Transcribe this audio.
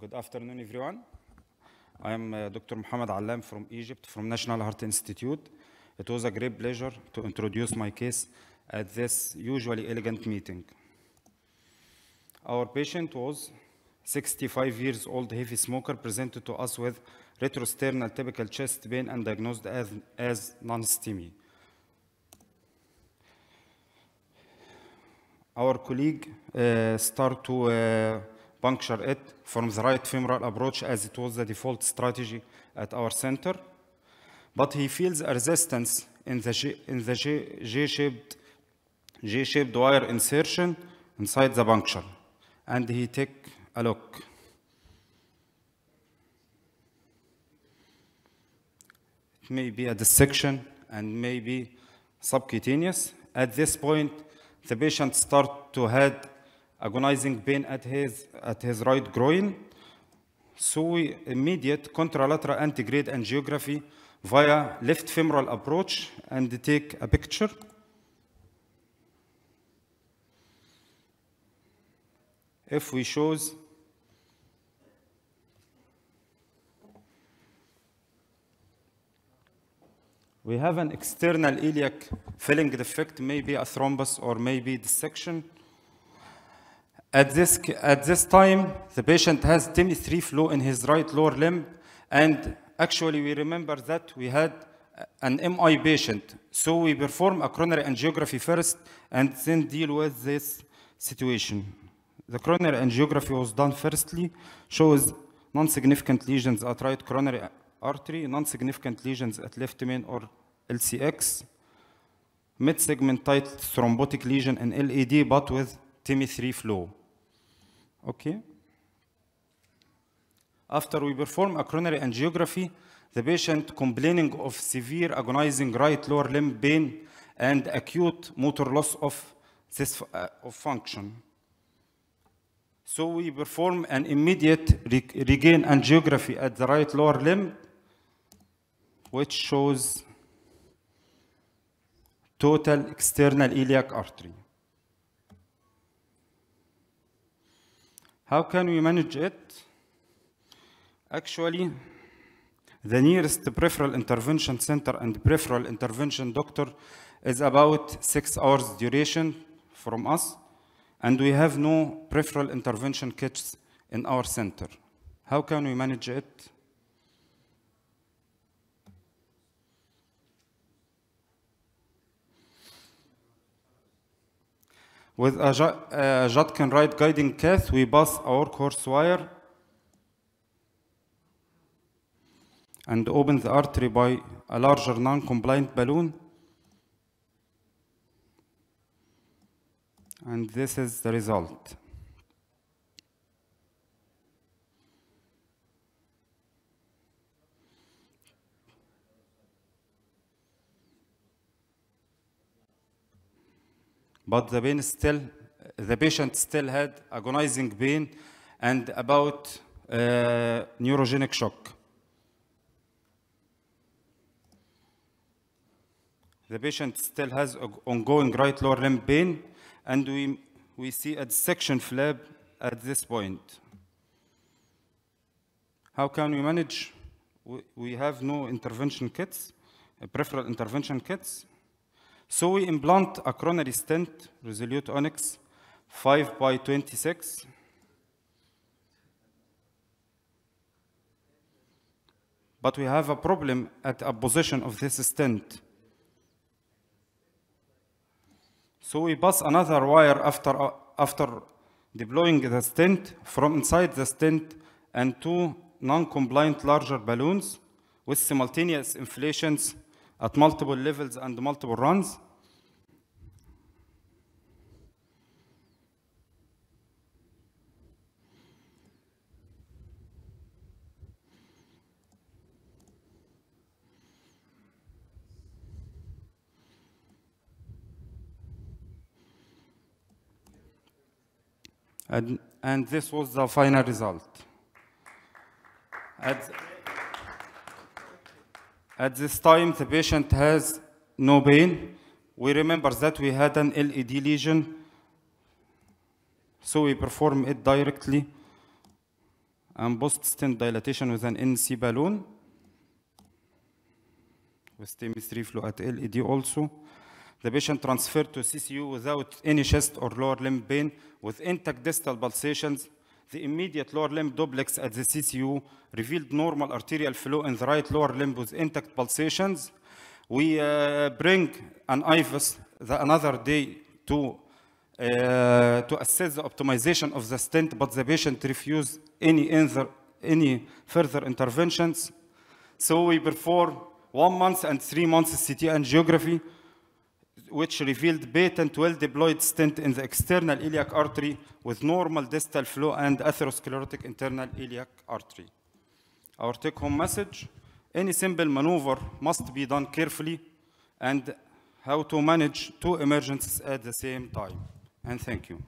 Good afternoon, everyone. I am uh, Dr. Mohamed Allam from Egypt, from National Heart Institute. It was a great pleasure to introduce my case at this usually elegant meeting. Our patient was 65 years old heavy smoker presented to us with retrosternal typical chest pain and diagnosed as, as non-STEMI. Our colleague uh, started to uh, puncture it from the right femoral approach as it was the default strategy at our center. But he feels a resistance in the J-shaped g shaped wire insertion inside the puncture. And he take a look. It may be a dissection and maybe subcutaneous. At this point, the patient start to head agonizing pain at his, at his right groin. So we immediate contralateral antegrade angiography via left femoral approach and take a picture. If we shows we have an external iliac filling defect, maybe a thrombus or maybe dissection. At this, at this time, the patient has TIM3 flow in his right lower limb, and actually we remember that we had an MI patient. So we perform a coronary angiography first and then deal with this situation. The coronary angiography was done firstly, shows non-significant lesions at right coronary artery, non-significant lesions at left main or LCX, mid-segment tight thrombotic lesion in LAD but with TIMI3 flow. Okay. After we perform a coronary angiography, the patient complaining of severe agonizing right lower limb pain and acute motor loss of, this, uh, of function. So we perform an immediate re regain angiography at the right lower limb, which shows total external iliac artery. How can we manage it? Actually, the nearest peripheral intervention center and peripheral intervention doctor is about six hours duration from us, and we have no peripheral intervention kits in our center. How can we manage it? With a, a Jotkin right guiding cath, we pass our coarse wire and open the artery by a larger non-compliant balloon. And this is the result. but the pain still, the patient still had agonizing pain and about uh, neurogenic shock. The patient still has ongoing right lower limb pain, and we, we see a dissection flap at this point. How can we manage? We, we have no intervention kits, a peripheral intervention kits. So we implant a coronary stent, Resolute Onyx 5 by 26. But we have a problem at a position of this stent. So we pass another wire after, uh, after deploying the stent from inside the stent and two non-compliant larger balloons with simultaneous inflations at multiple levels and multiple runs. And, and this was the final result. At, at this time, the patient has no pain. We remember that we had an LED lesion, so we perform it directly and post-stent dilatation with an NC balloon with TMS flow at LED also. The patient transferred to CCU without any chest or lower limb pain with intact distal pulsations. The immediate lower limb duplex at the CCU revealed normal arterial flow in the right lower limb with intact pulsations. We uh, bring an IVUS the another day to uh, to assess the optimization of the stent, but the patient refused any, any further interventions. So we perform one month and three months CT angiography which revealed patent well-deployed stent in the external iliac artery with normal distal flow and atherosclerotic internal iliac artery. Our take-home message, any simple maneuver must be done carefully and how to manage two emergencies at the same time. And thank you.